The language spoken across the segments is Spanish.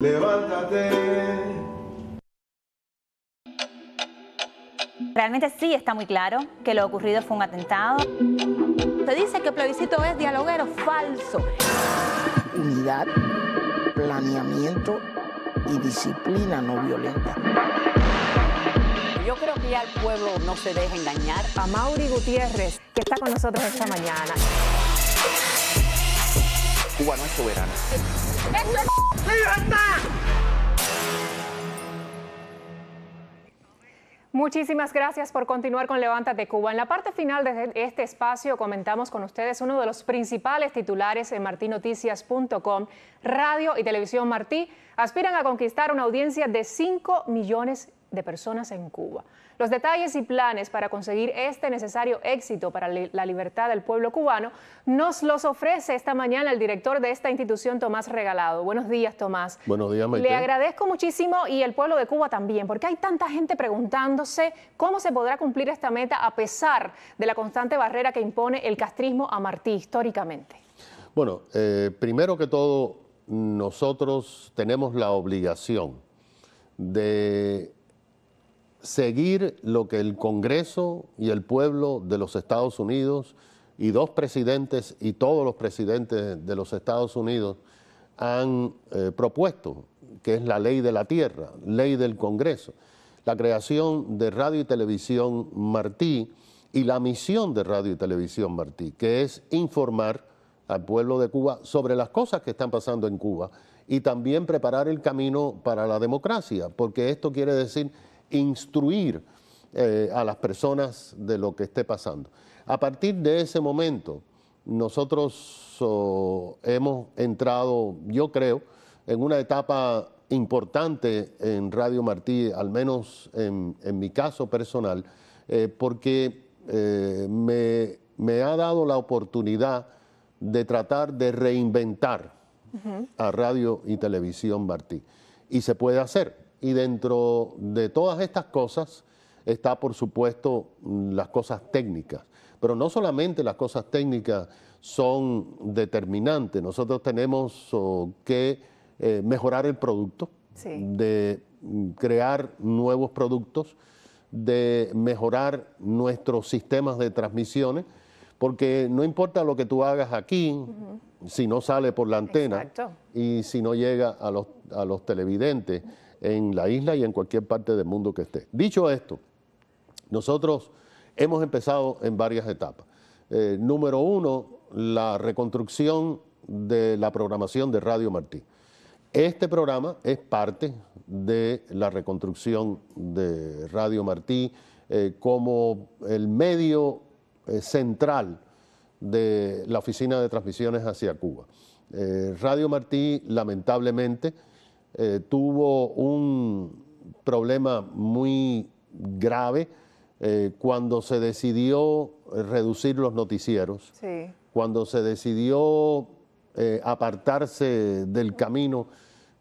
Levántate. Realmente sí está muy claro que lo ocurrido fue un atentado. Se dice que el plebiscito es dialoguero falso. Unidad, planeamiento y disciplina no violenta. Yo creo que ya el pueblo no se deja engañar. A Mauri Gutiérrez, que está con nosotros esta mañana. Cuba no es soberana. Muchísimas gracias por continuar con de Cuba. En la parte final de este espacio comentamos con ustedes uno de los principales titulares en martinoticias.com. Radio y Televisión Martí aspiran a conquistar una audiencia de 5 millones de de personas en Cuba. Los detalles y planes para conseguir este necesario éxito para la libertad del pueblo cubano nos los ofrece esta mañana el director de esta institución, Tomás Regalado. Buenos días, Tomás. Buenos días, Maite. Le agradezco muchísimo y el pueblo de Cuba también, porque hay tanta gente preguntándose cómo se podrá cumplir esta meta a pesar de la constante barrera que impone el castrismo a Martí históricamente. Bueno, eh, primero que todo, nosotros tenemos la obligación de seguir lo que el Congreso y el pueblo de los Estados Unidos y dos presidentes y todos los presidentes de los Estados Unidos han eh, propuesto, que es la ley de la tierra, ley del Congreso, la creación de Radio y Televisión Martí y la misión de Radio y Televisión Martí, que es informar al pueblo de Cuba sobre las cosas que están pasando en Cuba y también preparar el camino para la democracia, porque esto quiere decir instruir eh, a las personas de lo que esté pasando. A partir de ese momento, nosotros hemos entrado, yo creo, en una etapa importante en Radio Martí, al menos en, mi caso personal, eh, porque eh, me, ha dado la oportunidad de tratar de reinventar a radio y televisión Martí. Y se puede hacer. Y dentro de todas estas cosas está, por supuesto, las cosas técnicas. Pero no solamente las cosas técnicas son determinantes. Nosotros tenemos que eh, mejorar el producto, de crear nuevos productos, de mejorar nuestros sistemas de transmisiones, porque no importa lo que tú hagas aquí, si no sale por la antena y si no llega a los televidentes en la isla y en cualquier parte del mundo que esté. Dicho esto, nosotros hemos empezado en varias etapas. Eh, número uno, la reconstrucción de la programación de Radio Martí. Este programa es parte de la reconstrucción de Radio Martí eh, como el medio eh, central de la Oficina de Transmisiones hacia Cuba. Radio Martí, lamentablemente, eh, tuvo un problema muy grave eh, cuando se decidió reducir los noticieros, cuando se decidió eh, apartarse del camino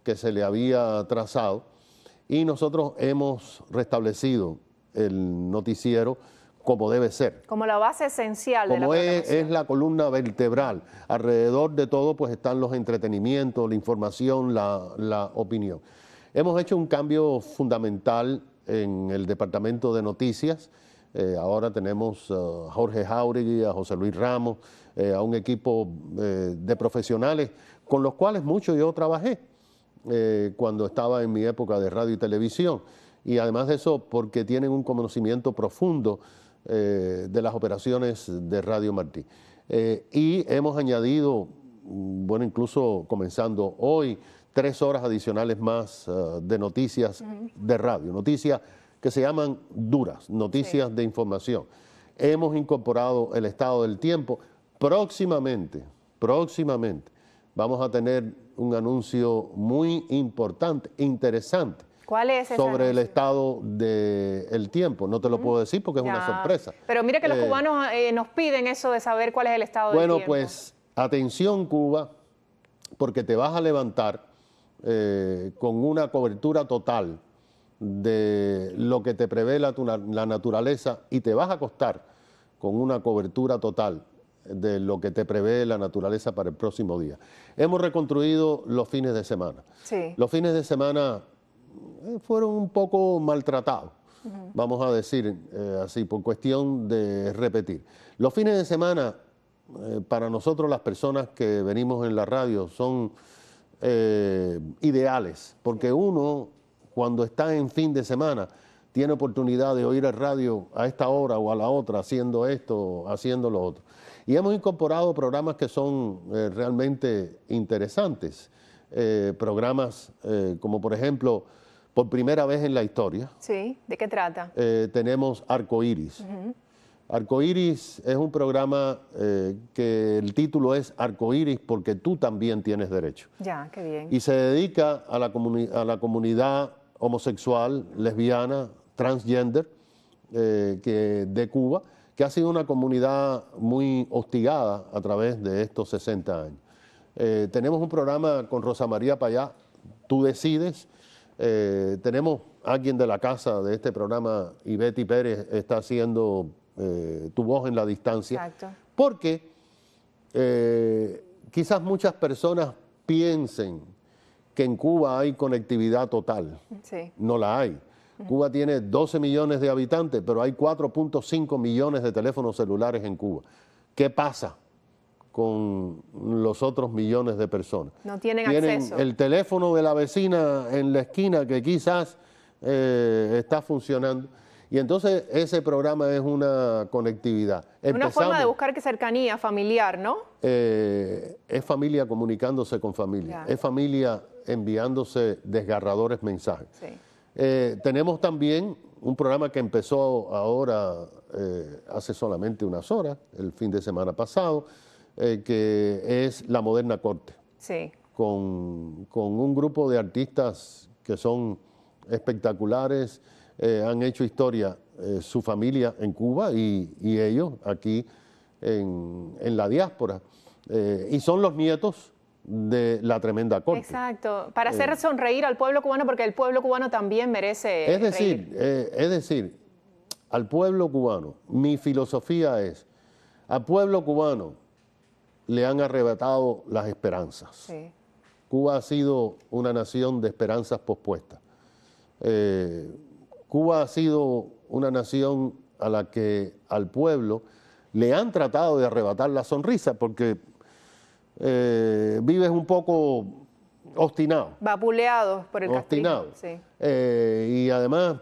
que se le había trazado. Y nosotros hemos restablecido el noticiero como debe ser. Como la base esencial de la es, es la columna vertebral. Alrededor de todo pues están los entretenimientos, la información, la, opinión. Hemos hecho un cambio fundamental en el departamento de noticias. Eh, ahora tenemos a Jorge Jauregui, a José Luis Ramos, eh, a un equipo eh, de profesionales con los cuales mucho yo trabajé cuando estaba en mi época de radio y televisión. Y además de eso, porque tienen un conocimiento profundo eh, de las operaciones de Radio Martí. Eh, y hemos añadido, mm, bueno, incluso comenzando hoy, tres horas adicionales más eh, de noticias de radio, noticias que se llaman duras, noticias de información. Hemos incorporado el estado del tiempo. Próximamente, próximamente, vamos a tener un anuncio muy importante, interesante, ¿Cuál es sobre el estado del tiempo. No te lo puedo decir porque es una sorpresa. Pero mira que los eh, cubanos eh, nos piden eso de saber cuál es el estado del tiempo. Bueno, pues atención Cuba, porque te vas a levantar eh, con una cobertura total de lo que te prevé la naturaleza y te vas a acostar con una cobertura total de lo que te prevé la naturaleza para el próximo día. Hemos reconstruido los fines de semana. Sí. Los fines de semana eh, fueron un poco maltratados, vamos a decir eh, así, por cuestión de repetir. Los fines de semana, eh, para nosotros las personas que venimos en la radio, son ideales, porque uno cuando está en fin de semana tiene oportunidad de oír el radio a esta hora o a la otra, haciendo esto, haciendo lo otro. Y hemos incorporado programas que son realmente interesantes, programas como por ejemplo por primera vez en la historia. Sí, ¿de qué trata? Eh, tenemos Arcoiris. Arcoiris es un programa eh, que el título es Arcoiris porque tú también tienes derecho. Ya, qué bien. Y se dedica a la, comunidad homosexual, lesbiana, transgender eh, que, de Cuba, que ha sido una comunidad muy hostigada a través de estos 60 años. tenemos un programa con Rosa María Payá, Tú Decides, eh, tenemos a alguien de la casa de este programa, y Betty Pérez, está haciendo eh, tu voz en la distancia. Exacto. Porque eh, quizás muchas personas piensen que en Cuba hay conectividad total. No la hay. Cuba tiene 12 millones de habitantes, pero hay 4.5 millones de teléfonos celulares en Cuba. ¿Qué pasa? con los otros millones de personas. No tienen, acceso. El teléfono de la vecina en la esquina que quizás eh, está funcionando. Y entonces ese programa es una conectividad. es una forma de buscar que cercanía familiar, ¿no? Eh, es familia comunicándose con familia, es familia enviándose desgarradores mensajes. Eh, tenemos también un programa que empezó ahora hace solamente unas horas, el fin de semana pasado, eh, que es la moderna corte. Sí. Con, un grupo de artistas que son espectaculares, eh, han hecho historia eh, su familia en Cuba y, ellos aquí en, la diáspora. y son los nietos de la tremenda corte. Exacto, para hacer sonreír al pueblo cubano, porque el pueblo cubano también merece. Es decir, es decir, al pueblo cubano, mi filosofía es, al pueblo cubano, le han arrebatado las esperanzas. Cuba ha sido una nación de esperanzas pospuestas. Eh, Cuba ha sido una nación a la que al pueblo le han tratado de arrebatar la sonrisa porque eh, vives un poco obstinado. Vapuleado por el Castigo, eh, y además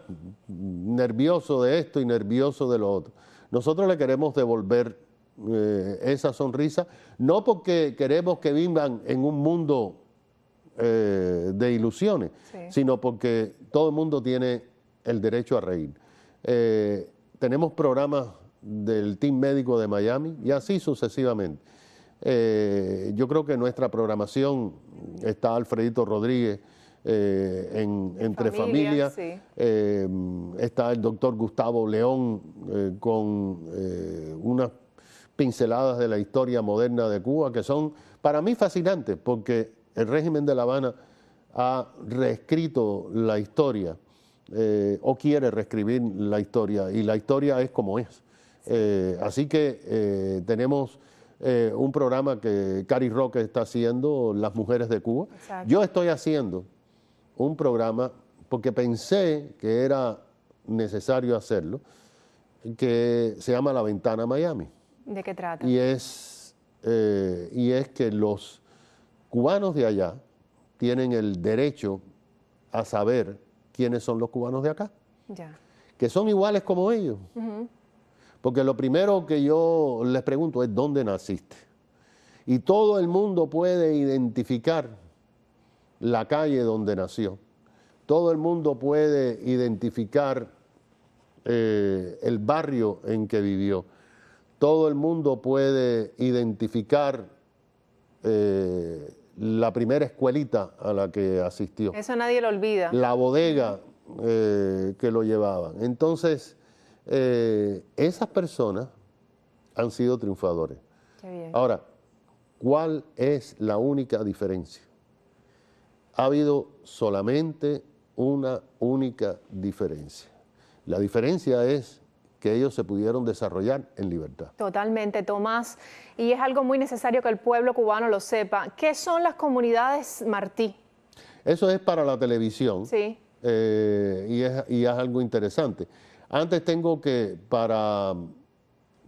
nervioso de esto y nervioso de lo otro. Nosotros le queremos devolver eh, esa sonrisa, no porque queremos que vivan en un mundo eh, de ilusiones, sino porque todo el mundo tiene el derecho a reír. Eh, tenemos programas del Team Médico de Miami y así sucesivamente. yo creo que nuestra programación está Alfredito Rodríguez. en, entre familias. está el doctor Gustavo León con unas pinceladas de la historia moderna de Cuba que son para mí fascinantes porque el régimen de La Habana ha reescrito la historia eh, o quiere reescribir la historia y la historia es como es. Eh, así que eh, tenemos un programa que Cari Roque está haciendo, Las Mujeres de Cuba. Yo estoy haciendo un programa porque pensé que era necesario hacerlo, que se llama La Ventana Miami. ¿De qué trata? Y es, eh, y es que los cubanos de allá tienen el derecho a saber quiénes son los cubanos de acá. Que son iguales como ellos. Porque lo primero que yo les pregunto es dónde naciste. Y todo el mundo puede identificar la calle donde nació. Todo el mundo puede identificar eh, el barrio en que vivió todo el mundo puede identificar eh, la primera escuelita a la que asistió. Eso nadie lo olvida. La bodega eh, que lo llevaban. Entonces, eh, esas personas han sido triunfadores. Ahora, ¿cuál es la única diferencia? Ha habido solamente una única diferencia. La diferencia es que ellos se pudieron desarrollar en libertad. Totalmente, Tomás. Y es algo muy necesario que el pueblo cubano lo sepa. ¿Qué son las comunidades Martí? Eso es para la televisión. Sí. Eh, y, es, algo interesante. Antes tengo que, para,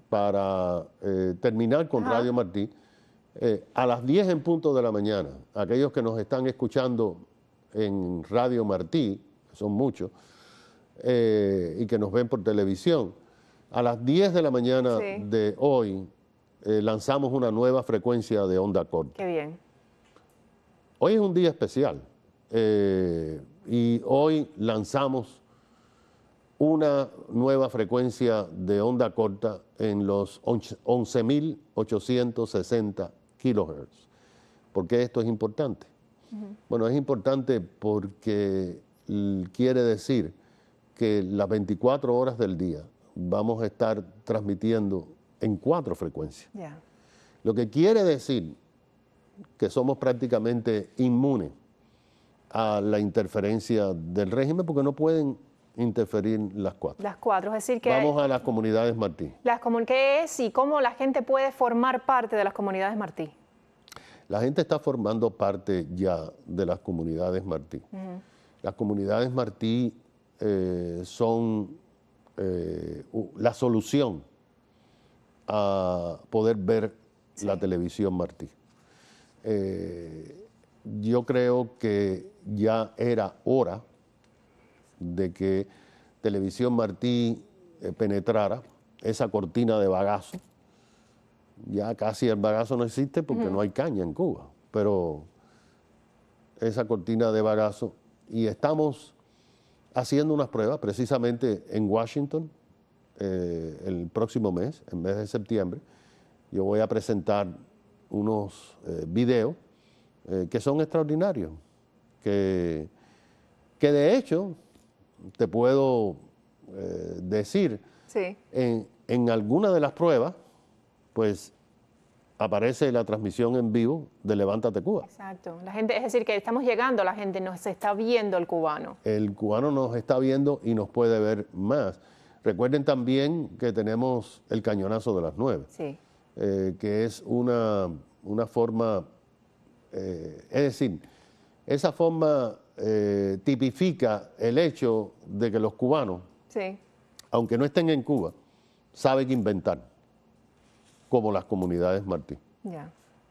para eh, terminar con Radio Martí, eh, a las 10 en punto de la mañana, aquellos que nos están escuchando en Radio Martí, son muchos, eh, y que nos ven por televisión. A las 10 de la mañana de hoy eh, lanzamos una nueva frecuencia de onda corta. Qué bien. Hoy es un día especial eh, y hoy lanzamos una nueva frecuencia de onda corta en los 11.860 kilohertz. ¿Por qué esto es importante? Bueno, es importante porque quiere decir que las 24 horas del día vamos a estar transmitiendo en cuatro frecuencias. Lo que quiere decir que somos prácticamente inmunes a la interferencia del régimen porque no pueden interferir las cuatro. Las cuatro, es decir que... Vamos a las comunidades Martí. Las comun ¿Qué es y cómo la gente puede formar parte de las comunidades Martí? La gente está formando parte ya de las comunidades Martí. Las comunidades Martí eh, son eh, la solución a poder ver la televisión, Martí. Eh, yo creo que ya era hora de que Televisión Martí penetrara esa cortina de bagazo. Ya casi el bagazo no existe porque no hay caña en Cuba, pero esa cortina de bagazo y estamos haciendo unas pruebas precisamente en Washington eh, el próximo mes, en mes de septiembre. Yo voy a presentar unos eh, videos eh, que son extraordinarios, que, que, de hecho te puedo decir, en, en alguna de las pruebas, pues aparece la transmisión en vivo de Levántate Cuba. Exacto. La gente, es decir, que estamos llegando, la gente nos está viendo el cubano. El cubano nos está viendo y nos puede ver más. Recuerden también que tenemos el cañonazo de las nueve, sí. Eh, que es una, una forma, eh, es decir, esa forma eh, tipifica el hecho de que los cubanos, aunque no estén en Cuba, saben inventar como las comunidades Martín.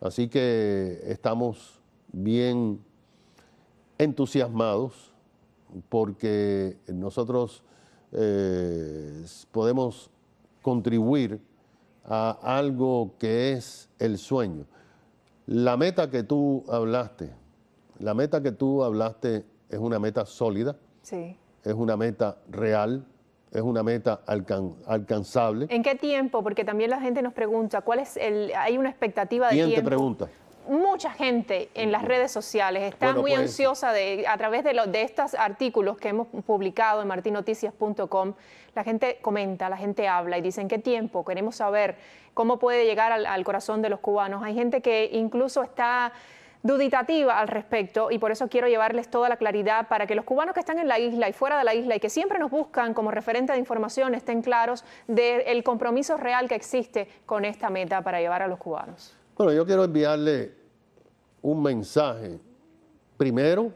Así que estamos bien entusiasmados porque nosotros eh, podemos contribuir a algo que es el sueño. La meta que tú hablaste, la meta que tú hablaste es una meta sólida, sí. es una meta real, es una meta alcanzable. ¿En qué tiempo? Porque también la gente nos pregunta, ¿cuál es el, hay una expectativa de ¿Quién te pregunta? Mucha gente en las mm. redes sociales está muy pues, ansiosa de, a través de, estos artículos que hemos publicado en martinoticias.com. La gente comenta, la gente habla y dice qué tiempo queremos saber cómo puede llegar al corazón de los cubanos. Hay gente que incluso está duditativa al respecto y por eso quiero llevarles toda la claridad para que los cubanos que están en la isla y fuera de la isla y que siempre nos buscan como referente de información estén claros del compromiso real que existe con esta meta para llevar a los cubanos. Bueno, yo quiero enviarle un mensaje primero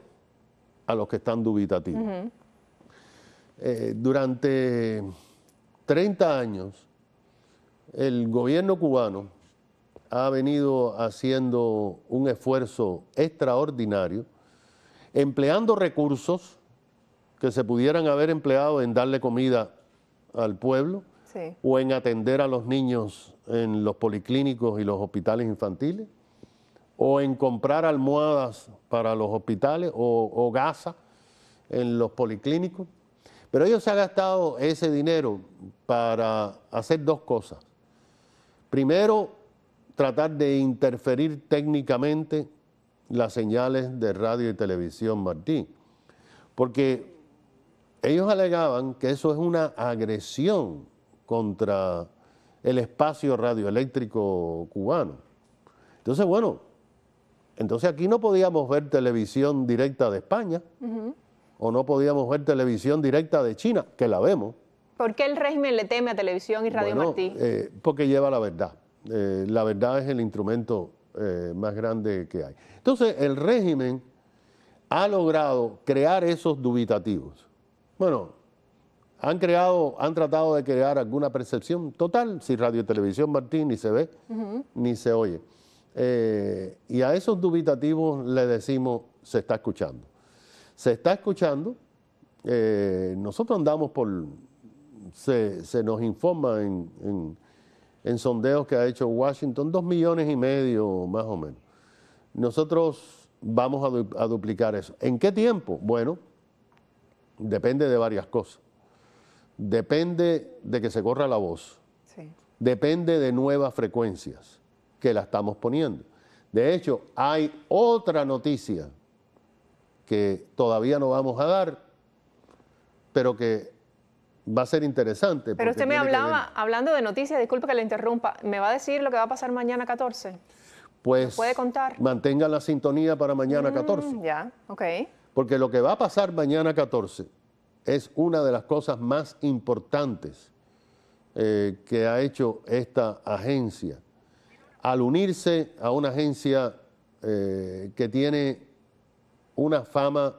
a los que están dubitativos. Eh, durante 30 años, el gobierno cubano ha venido haciendo un esfuerzo extraordinario, empleando recursos que se pudieran haber empleado en darle comida al pueblo o en atender a los niños en los policlínicos y los hospitales infantiles, o en comprar almohadas para los hospitales o, o gasa en los policlínicos. Pero ellos se han gastado ese dinero para hacer dos cosas. Primero, tratar de interferir técnicamente las señales de radio y televisión Martí, porque ellos alegaban que eso es una agresión contra el espacio radioeléctrico cubano. Entonces, bueno, entonces aquí no podíamos ver televisión directa de España o no podíamos ver televisión directa de China, que la vemos. ¿Por qué el régimen le teme a televisión y Radio Martí? Eh, porque lleva la verdad. Eh, la verdad es el instrumento eh, más grande que hay. Entonces, el régimen ha logrado crear esos dubitativos. Bueno, han creado, han tratado de crear alguna percepción total, si Radio y Televisión Martín ni se ve, ni se oye. Eh, y a esos dubitativos le decimos, se está escuchando. Se está escuchando, nosotros andamos por, se, nos informa en, en sondeos que ha hecho Washington, dos millones y medio más o menos. Nosotros vamos a, duplicar eso. ¿En qué tiempo? Bueno, depende de varias cosas. Depende de que se corra la voz. Depende de nuevas frecuencias que la estamos poniendo. De hecho, hay otra noticia que todavía no vamos a dar, pero que va a ser interesante. Pero usted me hablaba, hablando de noticias, disculpe que le interrumpa, ¿me va a decir lo que va a pasar mañana 14? Pues puede contar. Mantenga la sintonía para mañana 14. Mm, ya, ok. Porque lo que va a pasar mañana 14 es una de las cosas más importantes eh, que ha hecho esta agencia. Al unirse a una agencia eh, que tiene una fama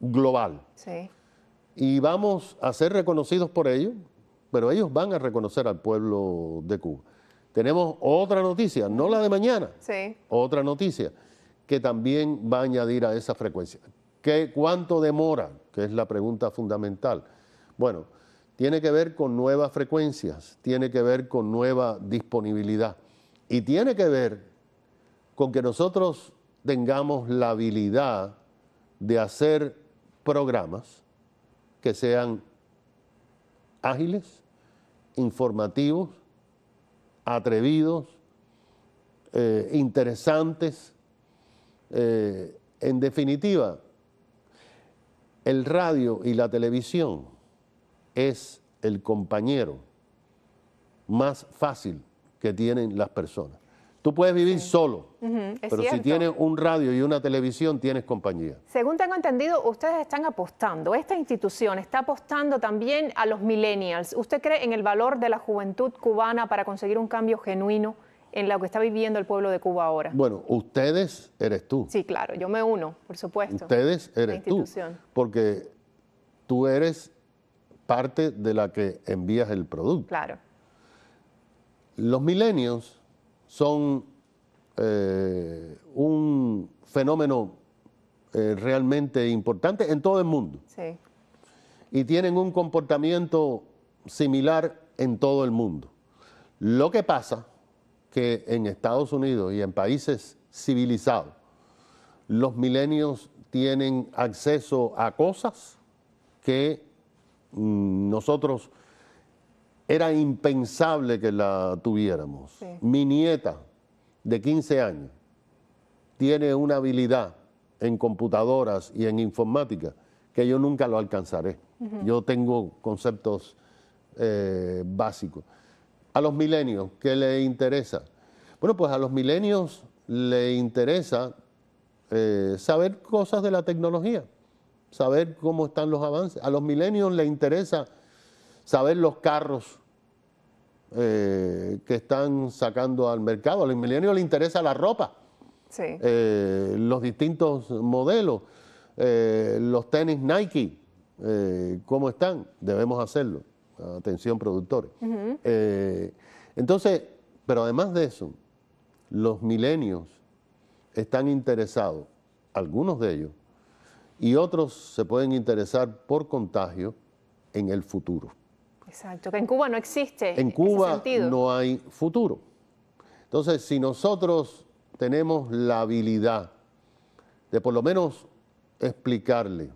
global. Sí y vamos a ser reconocidos por ellos, pero ellos van a reconocer al pueblo de Cuba. Tenemos otra noticia, no la de mañana, sí. otra noticia que también va a añadir a esa frecuencia. ¿Qué, ¿Cuánto demora? Que es la pregunta fundamental. Bueno, tiene que ver con nuevas frecuencias, tiene que ver con nueva disponibilidad y tiene que ver con que nosotros tengamos la habilidad de hacer programas que sean ágiles, informativos, atrevidos, eh, interesantes. Eh, en definitiva, el radio y la televisión es el compañero más fácil que tienen las personas. Tú puedes vivir solo, pero si tienes un radio y una televisión, tienes compañía. Según tengo entendido, ustedes están apostando, esta institución está apostando también a los millennials. ¿Usted cree en el valor de la juventud cubana para conseguir un cambio genuino en lo que está viviendo el pueblo de Cuba ahora? Bueno, ustedes eres tú. Sí, claro, yo me uno, por supuesto. Ustedes eres tú, porque tú eres parte de la que envías el producto. Claro. Los millennials son eh, un fenómeno eh, realmente importante en todo el mundo. Sí. Y tienen un comportamiento similar en todo el mundo. Lo que pasa que en Estados Unidos y en países civilizados, los milenios tienen acceso a cosas que mm, nosotros era impensable que la tuviéramos. Mi nieta de 15 años tiene una habilidad en computadoras y en informática que yo nunca lo alcanzaré. Yo tengo conceptos eh, básicos. A los milenios, ¿qué le interesa? Bueno, pues a los milenios le interesa eh, saber cosas de la tecnología, saber cómo están los avances. A los milenios le interesa saber los carros eh, que están sacando al mercado. los milenios les interesa la ropa, eh, los distintos modelos, eh, los tenis Nike, cómo están. Debemos hacerlo. Atención, productores. entonces, pero además de eso, los milenios están interesados, algunos de ellos, y otros se pueden interesar por contagio en el futuro. Exacto, que en Cuba no existe. En Cuba no hay futuro. Entonces, si nosotros tenemos la habilidad de por lo menos explicarle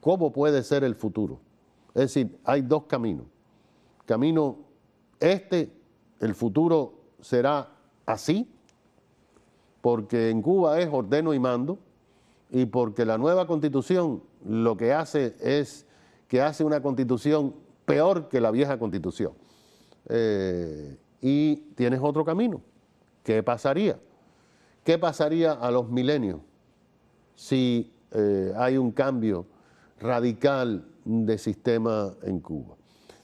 cómo puede ser el futuro, es decir, hay dos caminos. Camino este, el futuro será así, porque en Cuba es ordeno y mando, y porque la nueva constitución lo que hace es que hace una constitución peor que la vieja constitución. Eh, y tienes otro camino. ¿Qué pasaría? ¿Qué pasaría a los milenios si eh, hay un cambio radical de sistema en Cuba?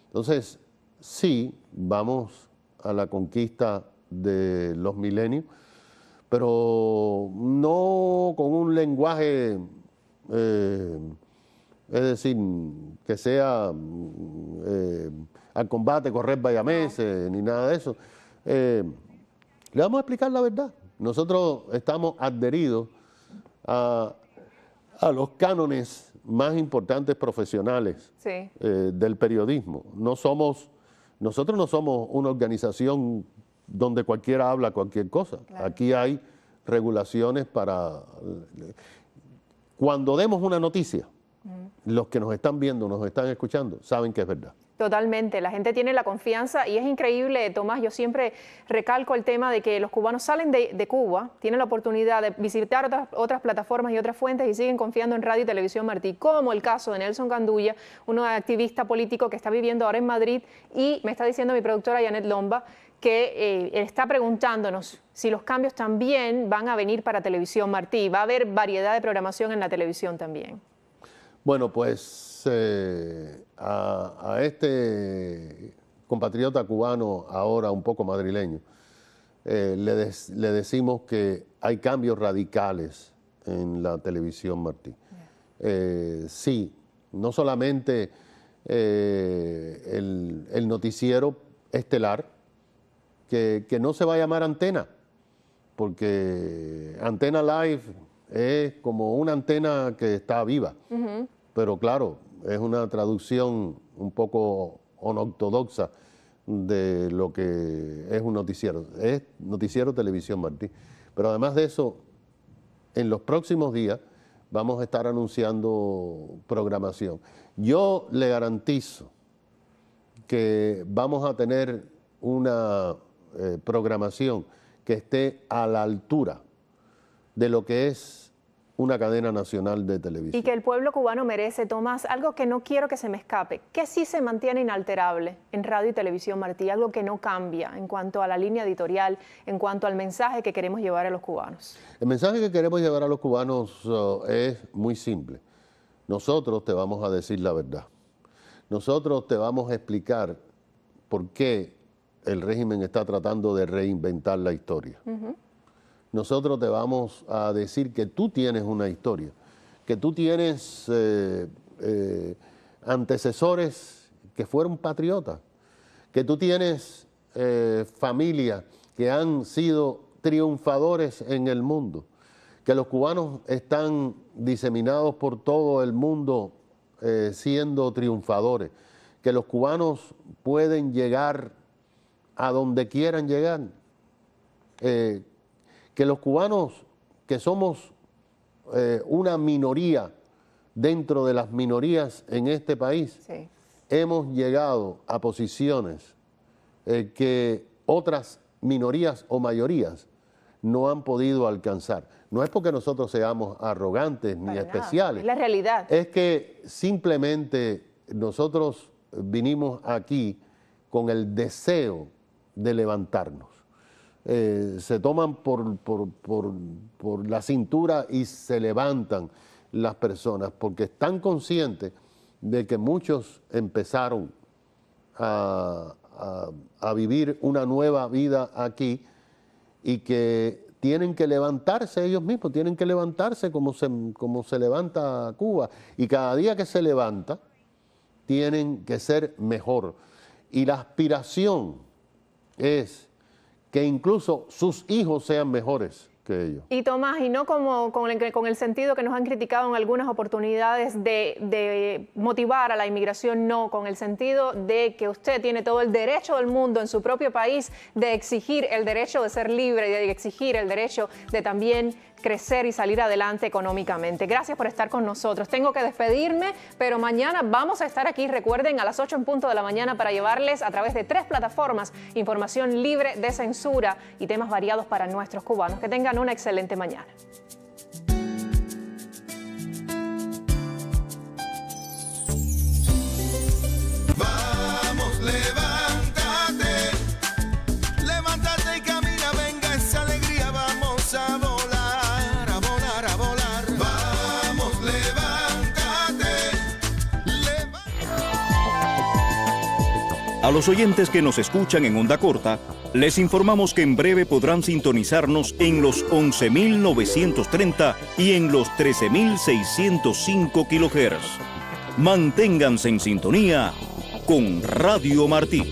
Entonces, sí, vamos a la conquista de los milenios, pero no con un lenguaje eh, es decir, que sea mm, eh, al combate, correr vallameses, ni nada de eso. Eh, le vamos a explicar la verdad. Nosotros estamos adheridos a, los cánones más importantes profesionales eh, del periodismo. No somos, nosotros no somos una organización donde cualquiera habla cualquier cosa. Aquí hay regulaciones para... Cuando demos una noticia, los que nos están viendo, nos están escuchando, saben que es verdad. Totalmente, la gente tiene la confianza y es increíble, Tomás, yo siempre recalco el tema de que los cubanos salen de, Cuba, tienen la oportunidad de visitar otras, otras, plataformas y otras fuentes y siguen confiando en radio y televisión Martí, como el caso de Nelson Gandulla, un activista político que está viviendo ahora en Madrid y me está diciendo mi productora Janet Lomba que eh, está preguntándonos si los cambios también van a venir para televisión Martí, va a haber variedad de programación en la televisión también. Bueno, pues eh, a, este compatriota cubano, ahora un poco madrileño, eh, le, decimos que hay cambios radicales en la televisión, Martín. Eh, sí, no solamente el, noticiero estelar, que, no se va a llamar antena, porque Antena Live es como una antena que está viva pero claro, es una traducción un poco onortodoxa de lo que es un noticiero. Es noticiero televisión, Martí. Pero además de eso, en los próximos días vamos a estar anunciando programación. Yo le garantizo que vamos a tener una eh, programación que esté a la altura de lo que es una cadena nacional de televisión. Y que el pueblo cubano merece, Tomás, algo que no quiero que se me escape, que sí se mantiene inalterable en radio y televisión, Martí, algo que no cambia en cuanto a la línea editorial, en cuanto al mensaje que queremos llevar a los cubanos. El mensaje que queremos llevar a los cubanos eh, es muy simple. Nosotros te vamos a decir la verdad. Nosotros te vamos a explicar por qué el régimen está tratando de reinventar la historia nosotros te vamos a decir que tú tienes una historia, que tú tienes eh, eh, antecesores que fueron patriotas, que tú tienes eh, familias que han sido triunfadores en el mundo, que los cubanos están diseminados por todo el mundo eh, siendo triunfadores, que los cubanos pueden llegar a donde quieran llegar que los cubanos, que somos eh, una minoría dentro de las minorías en este país, hemos llegado a posiciones eh, que otras minorías o mayorías no han podido alcanzar. No es porque nosotros seamos arrogantes ni especiales. la realidad. Es que simplemente nosotros vinimos aquí con el deseo de levantarnos. Eh, se toman por, la cintura y se levantan las personas, porque están conscientes de que muchos empezaron a, vivir una nueva vida aquí y que tienen que levantarse ellos mismos, tienen que levantarse como como se levanta Cuba. Y cada día que se levanta, tienen que ser mejor. Y la aspiración es que incluso sus hijos sean mejores que ellos. Y Tomás, y no como con el, sentido que nos han criticado en algunas oportunidades de, de, motivar a la inmigración, no, con el sentido de que usted tiene todo el derecho del mundo en su propio país de exigir el derecho de ser libre y de exigir el derecho de también crecer y salir adelante económicamente. Gracias por estar con nosotros. Tengo que despedirme, pero mañana vamos a estar aquí, recuerden, a las 8 en punto de la mañana para llevarles a través de tres plataformas información libre de censura y temas variados para nuestros cubanos. Que tengan una excelente mañana. A los oyentes que nos escuchan en onda corta, les informamos que en breve podrán sintonizarnos en los 11.930 y en los 13.605 kilohertz. Manténganse en sintonía con Radio Martí.